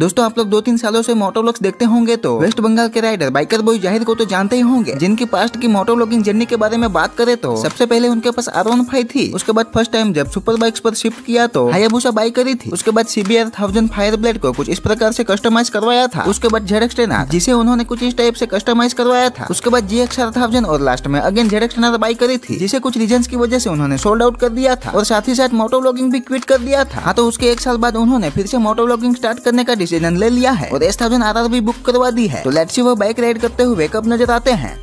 दोस्तों आप लोग दो तीन सालों से मोटो ब्लॉग्स देखते होंगे तो वेस्ट बंगाल के राइडर बाइकर बॉय जाहिर को तो जानते ही होंगे जिनकी पास्ट की मोटो ब्लॉगिंग जर्नी के बारे में बात करें तो सबसे पहले उनके पास आर वन फाइव थी उसके बाद फर्स्ट टाइम जब सुपर बाइक्स पर शिफ्ट किया तो हायाबूसा बाइक करी थी उसके बाद सीबीआर थाउजेंड फायर ब्लेड को कुछ इस प्रकार से कस्टमाइज करवाया था उसके बाद जेड जिसे उन्होंने कुछ इस टाइप से कस्टमाइज करवाया था उसके बाद जी एक्स थाउजेंड और लास्ट में अगेन जेड बाइक करी थी जिसे कुछ रीजन की वजह से उन्होंने सोल्ड आउट कर दिया था और साथ ही साथ मोटो ब्लॉगिंग भी क्विट कर दिया था हाँ, तो उसके एक साल बाद उन्होंने फिर से मोटो ब्लॉगिंग स्टार्ट करने का डिसीजन ले लिया है और एस थाउजेंड आर आर भी बुक करवा दी है तो लेट्स वो बाइक राइड करते हुए कब नजर आते हैं